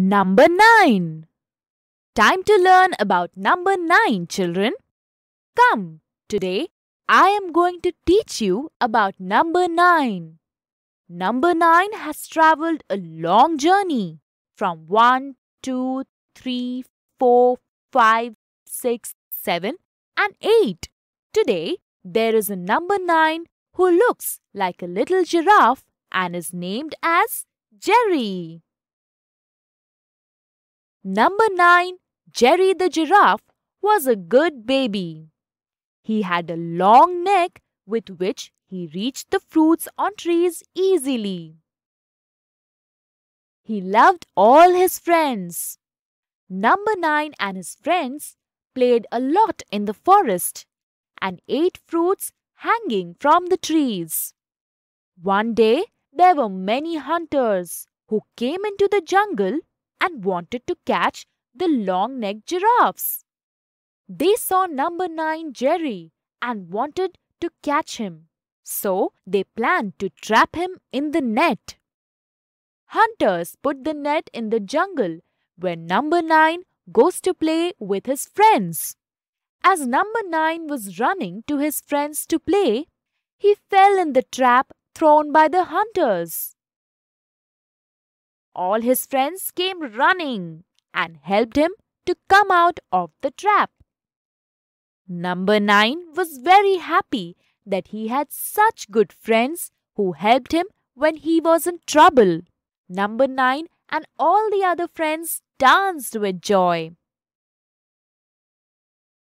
Number 9. Time to learn about number 9, children. Come, today I am going to teach you about number 9. Number 9 has traveled a long journey from 1, 2, 3, 4, 5, 6, 7 and 8. Today there is a number 9 who looks like a little giraffe and is named as Jerry. Number 9. Jerry the giraffe was a good baby. He had a long neck with which he reached the fruits on trees easily. He loved all his friends. Number 9 and his friends played a lot in the forest and ate fruits hanging from the trees. One day, there were many hunters who came into the jungle and wanted to catch the long necked giraffes. They saw number 9 Jerry and wanted to catch him. So they planned to trap him in the net. Hunters put the net in the jungle where number 9 goes to play with his friends. As number 9 was running to his friends to play, he fell in the trap thrown by the hunters all his friends came running and helped him to come out of the trap. Number 9 was very happy that he had such good friends who helped him when he was in trouble. Number 9 and all the other friends danced with joy.